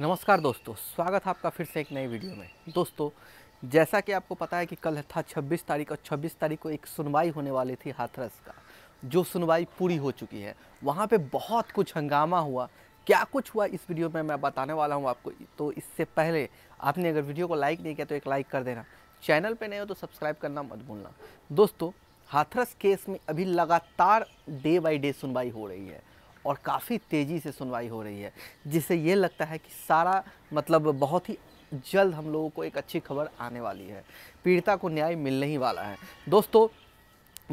नमस्कार दोस्तों स्वागत है आपका फिर से एक नई वीडियो में दोस्तों जैसा कि आपको पता है कि कल था 26 तारीख और 26 तारीख को एक सुनवाई होने वाली थी हाथरस का जो सुनवाई पूरी हो चुकी है वहाँ पे बहुत कुछ हंगामा हुआ क्या कुछ हुआ इस वीडियो में मैं बताने वाला हूँ आपको तो इससे पहले आपने अगर वीडियो को लाइक नहीं किया तो एक लाइक कर देना चैनल पर नहीं हो तो सब्सक्राइब करना मत भूलना दोस्तों हाथरस केस में अभी लगातार डे बाई डे सुनवाई हो रही है और काफ़ी तेज़ी से सुनवाई हो रही है जिससे ये लगता है कि सारा मतलब बहुत ही जल्द हम लोगों को एक अच्छी खबर आने वाली है पीड़िता को न्याय मिलने ही वाला है दोस्तों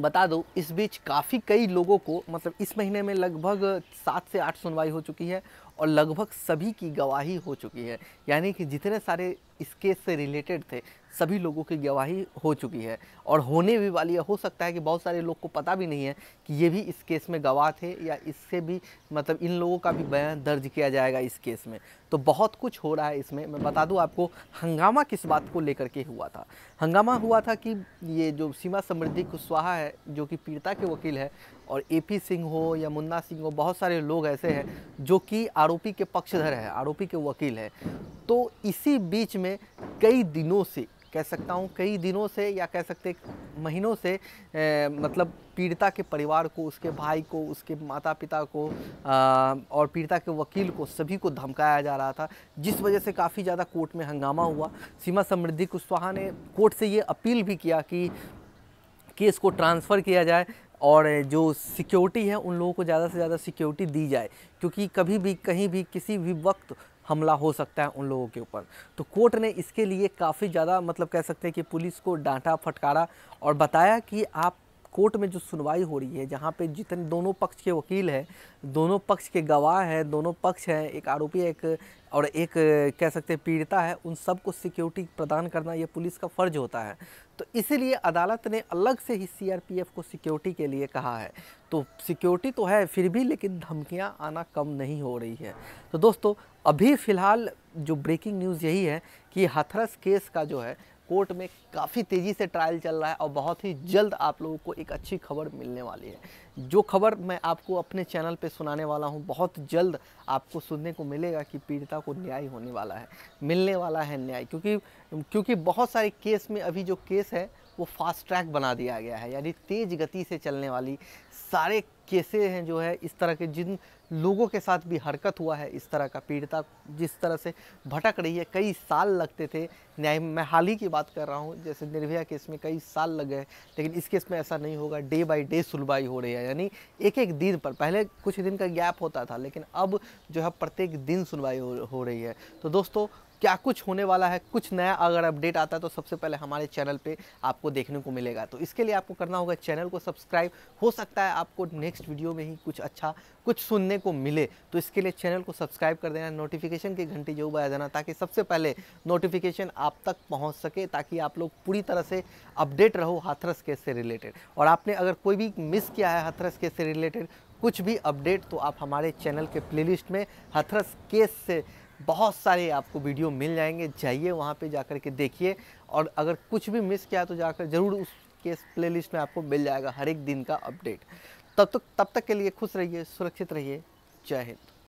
बता दो इस बीच काफ़ी कई लोगों को मतलब इस महीने में लगभग सात से आठ सुनवाई हो चुकी है और लगभग सभी की गवाही हो चुकी है यानी कि जितने सारे इस केस से रिलेटेड थे सभी लोगों की गवाही हो चुकी है और होने भी वाली है हो सकता है कि बहुत सारे लोग को पता भी नहीं है कि ये भी इस केस में गवाह थे या इससे भी मतलब इन लोगों का भी बयान दर्ज किया जाएगा इस केस में तो बहुत कुछ हो रहा है इसमें मैं बता दूं आपको हंगामा किस बात को लेकर के हुआ था हंगामा हुआ था कि ये जो सीमा समृद्धि कुशवाहा है जो कि पीड़िता के वकील है और एपी सिंह हो या मुन्ना सिंह हो बहुत सारे लोग ऐसे हैं जो कि आरोपी के पक्षधर है आरोपी के वकील हैं तो इसी बीच में कई दिनों से कह सकता हूँ कई दिनों से या कह सकते महीनों से ए, मतलब पीड़िता के परिवार को उसके भाई को उसके माता पिता को आ, और पीड़िता के वकील को सभी को धमकाया जा रहा था जिस वजह से काफ़ी ज़्यादा कोर्ट में हंगामा हुआ सीमा समृद्धि कुशवाहा ने कोर्ट से ये अपील भी किया कि केस को ट्रांसफ़र किया जाए और जो सिक्योरिटी है उन लोगों को ज़्यादा से ज़्यादा सिक्योरिटी दी जाए क्योंकि कभी भी कहीं भी किसी भी वक्त हमला हो सकता है उन लोगों के ऊपर तो कोर्ट ने इसके लिए काफ़ी ज़्यादा मतलब कह सकते हैं कि पुलिस को डांटा फटकारा और बताया कि आप कोर्ट में जो सुनवाई हो रही है जहाँ पे जितने दोनों पक्ष के वकील हैं दोनों पक्ष के गवाह हैं दोनों पक्ष हैं एक आरोपी एक और एक कह सकते हैं पीड़िता है उन सबको सिक्योरिटी प्रदान करना ये पुलिस का फ़र्ज होता है तो इसीलिए अदालत ने अलग से ही सीआरपीएफ को सिक्योरिटी के लिए कहा है तो सिक्योरिटी तो है फिर भी लेकिन धमकियां आना कम नहीं हो रही है तो दोस्तों अभी फ़िलहाल जो ब्रेकिंग न्यूज़ यही है कि हथरस केस का जो है कोर्ट में काफ़ी तेज़ी से ट्रायल चल रहा है और बहुत ही जल्द आप लोगों को एक अच्छी खबर मिलने वाली है जो खबर मैं आपको अपने चैनल पे सुनाने वाला हूँ बहुत जल्द आपको सुनने को मिलेगा कि पीड़िता को न्याय होने वाला है मिलने वाला है न्याय क्योंकि क्योंकि बहुत सारे केस में अभी जो केस है वो फास्ट ट्रैक बना दिया गया है यानी तेज़ गति से चलने वाली सारे केसे हैं जो है इस तरह के जिन लोगों के साथ भी हरकत हुआ है इस तरह का पीड़िता जिस तरह से भटक रही है कई साल लगते थे न्याय मैं हाल ही की बात कर रहा हूँ जैसे निर्भया केस में कई साल लग गए लेकिन इस केस में ऐसा नहीं होगा डे बाई डे सुनवाई हो रही है यानी एक एक दिन पर पहले कुछ दिन का गैप होता था लेकिन अब जो है प्रत्येक दिन सुनवाई हो, हो रही है तो दोस्तों क्या कुछ होने वाला है कुछ नया अगर अपडेट आता है तो सबसे पहले हमारे चैनल पे आपको देखने को मिलेगा तो इसके लिए आपको करना होगा चैनल को सब्सक्राइब हो सकता है आपको नेक्स्ट वीडियो में ही कुछ अच्छा कुछ सुनने को मिले तो इसके लिए चैनल को सब्सक्राइब कर देना नोटिफिकेशन की घंटी जो बजा देना ताकि सबसे पहले नोटिफिकेशन आप तक पहुँच सके ताकि आप लोग पूरी तरह से अपडेट रहो हाथरस केस से रिलेटेड और आपने अगर कोई भी मिस किया है हाथरस केस से रिलेटेड कुछ भी अपडेट तो आप हमारे चैनल के प्लेलिस्ट में हथरस केस से बहुत सारे आपको वीडियो मिल जाएंगे जाइए वहाँ पे जाकर के देखिए और अगर कुछ भी मिस किया तो जाकर ज़रूर उसके लिस्ट में आपको मिल जाएगा हर एक दिन का अपडेट तब तक तब तक के लिए खुश रहिए सुरक्षित रहिए जय हिंद